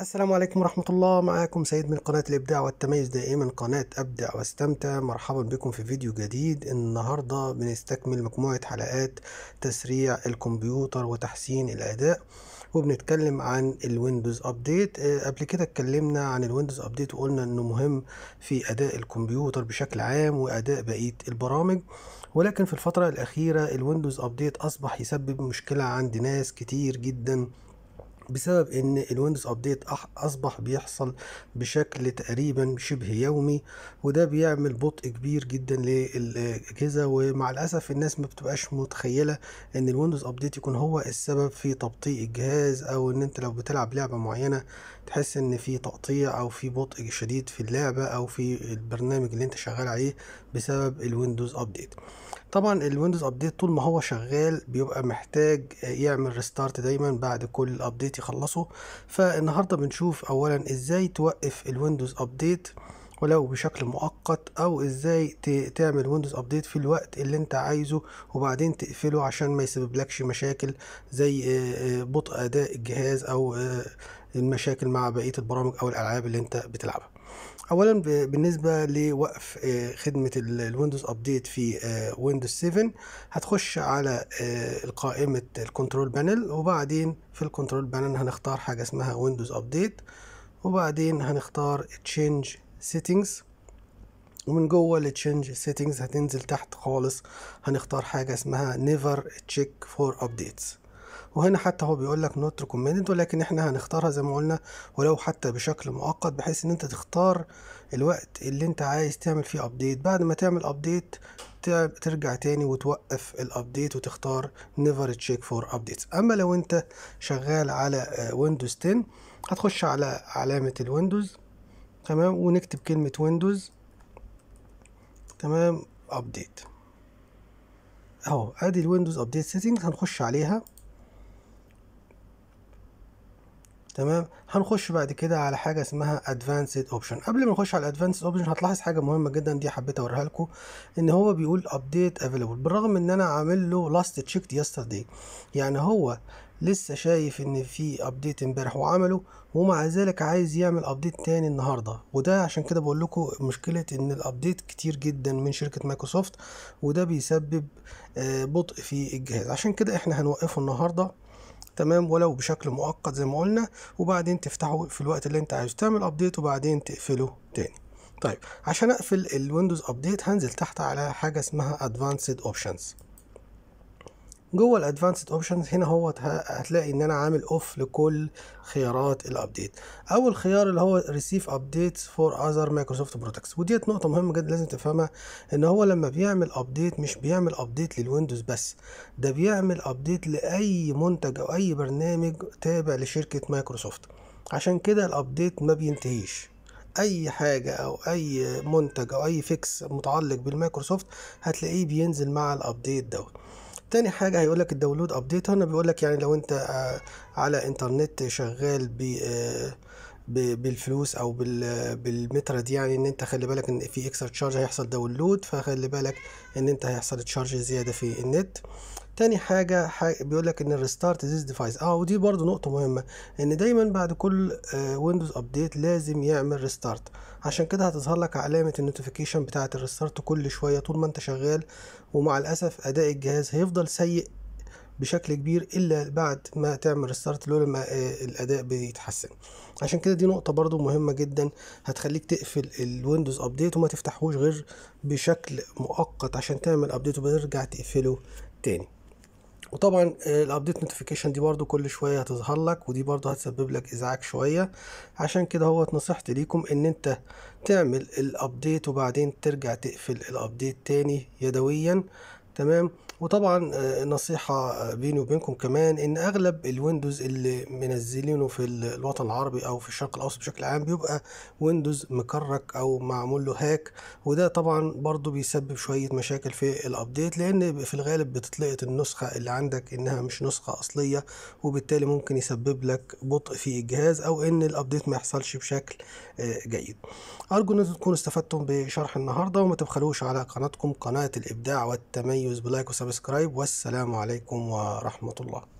السلام عليكم ورحمة الله معاكم سيد من قناة الإبداع والتميز دائما قناة أبدع واستمتع مرحبا بكم في فيديو جديد النهاردة بنستكمل مجموعة حلقات تسريع الكمبيوتر وتحسين الأداء وبنتكلم عن الويندوز ابديت آه، قبل كده اتكلمنا عن الويندوز ابديت وقلنا انه مهم في اداء الكمبيوتر بشكل عام واداء بقيه البرامج ولكن في الفتره الاخيره الويندوز ابديت اصبح يسبب مشكله عند ناس كتير جدا بسبب ان الويندوز ابديت اصبح بيحصل بشكل تقريبا شبه يومي وده بيعمل بطء كبير جدا للاجهزه ومع الاسف الناس ما بتبقاش متخيله ان الويندوز ابديت يكون هو السبب في تبطيء الجهاز او ان انت لو بتلعب لعبه معينه تحس ان في تقطيع او في بطء شديد في اللعبه او في البرنامج اللي انت شغال عليه بسبب الويندوز ابديت طبعا الويندوز ابديت طول ما هو شغال بيبقى محتاج يعمل ريستارت دايما بعد كل ابديت يخلصه فالنهارده بنشوف اولا ازاي توقف الويندوز ابديت ولو بشكل مؤقت او ازاي تعمل ويندوز ابديت في الوقت اللي انت عايزه وبعدين تقفله عشان ما يسببلكش مشاكل زي بطء اداء الجهاز او المشاكل مع بقيه البرامج او الالعاب اللي انت بتلعبها اولا بالنسبه لوقف خدمه الويندوز ابديت في ويندوز 7 هتخش على قائمه الكنترول بانل وبعدين في الكنترول بانل هنختار حاجه اسمها ويندوز ابديت وبعدين هنختار تشينج settings ومن جوه التشنج سيتنجز هتنزل تحت خالص هنختار حاجة اسمها نيفر تشيك فور ابديتس وهنا حتى هو بيقول لك نوت ريكومندد ولكن احنا هنختارها زي ما قلنا ولو حتى بشكل مؤقت بحيث ان انت تختار الوقت اللي انت عايز تعمل فيه ابديت بعد ما تعمل ابديت ترجع تاني وتوقف الابديت وتختار نيفر تشيك فور ابديتس اما لو انت شغال على ويندوز آه، 10 هتخش على علامه الويندوز تمام ونكتب كلمة ويندوز تمام ابديت اهو ادي الويندوز ابديت سيتنج هنخش عليها تمام هنخش بعد كده على حاجه اسمها ادفانسد اوبشن قبل ما نخش على الادفانسد اوبشن هتلاحظ حاجه مهمه جدا دي حبيت اوريها لكم ان هو بيقول ابديت افيلبل بالرغم ان انا عامل له لاست تشيكت يسترداي يعني هو لسه شايف ان في ابديت امبارح وعمله ومع ذلك عايز يعمل ابديت تاني النهارده وده عشان كده بقول لكم مشكله ان الابديت كتير جدا من شركه مايكروسوفت وده بيسبب آه، بطء في الجهاز عشان كده احنا هنوقفه النهارده تمام ولو بشكل مؤقت زي ما قلنا وبعدين تفتحه في الوقت اللي انت عايزه تعمل ابديت وبعدين تقفله تاني طيب عشان اقفل الويندوز ابديت هنزل تحت على حاجه اسمها ادفانسد اوبشنز جوه الادفانسد اوبشنز هنا هو هتلاقي ان انا عامل اوف لكل خيارات الابديت اول خيار اللي هو ريسيف ابديت فور اذر مايكروسوفت برودكتس وديت نقطه مهمه جدا لازم تفهمها ان هو لما بيعمل ابديت مش بيعمل ابديت للويندوز بس ده بيعمل ابديت لاي منتج او اي برنامج تابع لشركه مايكروسوفت عشان كده الابديت ما بينتهيش اي حاجه او اي منتج او اي فيكس متعلق بالمايكروسوفت هتلاقيه بينزل مع الابديت دوت تاني حاجه هيقول لك الداونلود ابديت هنا بيقول لك يعني لو انت آه، على انترنت شغال ب آه، بالفلوس او آه، بالمترة دي يعني ان انت خلي بالك ان في اكسترا تشارج هيحصل داونلود فخلي بالك ان انت هيحصل تشارج زياده في النت تاني حاجة, بيقول لك ان الريستارت ذيس ديفايس اه ودي برضو نقطة مهمة ان دايما بعد كل ويندوز آه، ابديت لازم يعمل ريستارت عشان كده هتظهر لك علامة النوتيفيكيشن بتاعة الريستارت كل شوية طول ما انت شغال ومع الاسف اداء الجهاز هيفضل سيء بشكل كبير الا بعد ما تعمل ريستارت لولا ما آه، الاداء بيتحسن عشان كده دي نقطه برضو مهمه جدا هتخليك تقفل الويندوز ابديت وما تفتحوش غير بشكل مؤقت عشان تعمل ابديت وبترجع تقفله تاني وطبعا آه، الابديت نوتيفيكيشن دي برضو كل شويه هتظهر لك ودي برضو هتسبب لك ازعاج شويه عشان كده هو نصيحتي ليكم ان انت تعمل الابديت وبعدين ترجع تقفل الابديت تاني يدويا تمام وطبعا آه، نصيحة آه، بيني وبينكم كمان ان اغلب الويندوز اللي منزلينه في الوطن العربي او في الشرق الاوسط بشكل عام بيبقى ويندوز مكرك او معمول له هاك وده طبعا برضو بيسبب شوية مشاكل في الابديت لان في الغالب بتتلقط النسخة اللي عندك انها مش نسخة اصلية وبالتالي ممكن يسبب لك بطء في الجهاز او ان الابديت ما يحصلش بشكل آه، جيد ارجو ان تكونوا استفدتم بشرح النهاردة وما تبخلوش على قناتكم قناة الابداع والتميز يوز بلايك وسبسكرايب والسلام عليكم ورحمة الله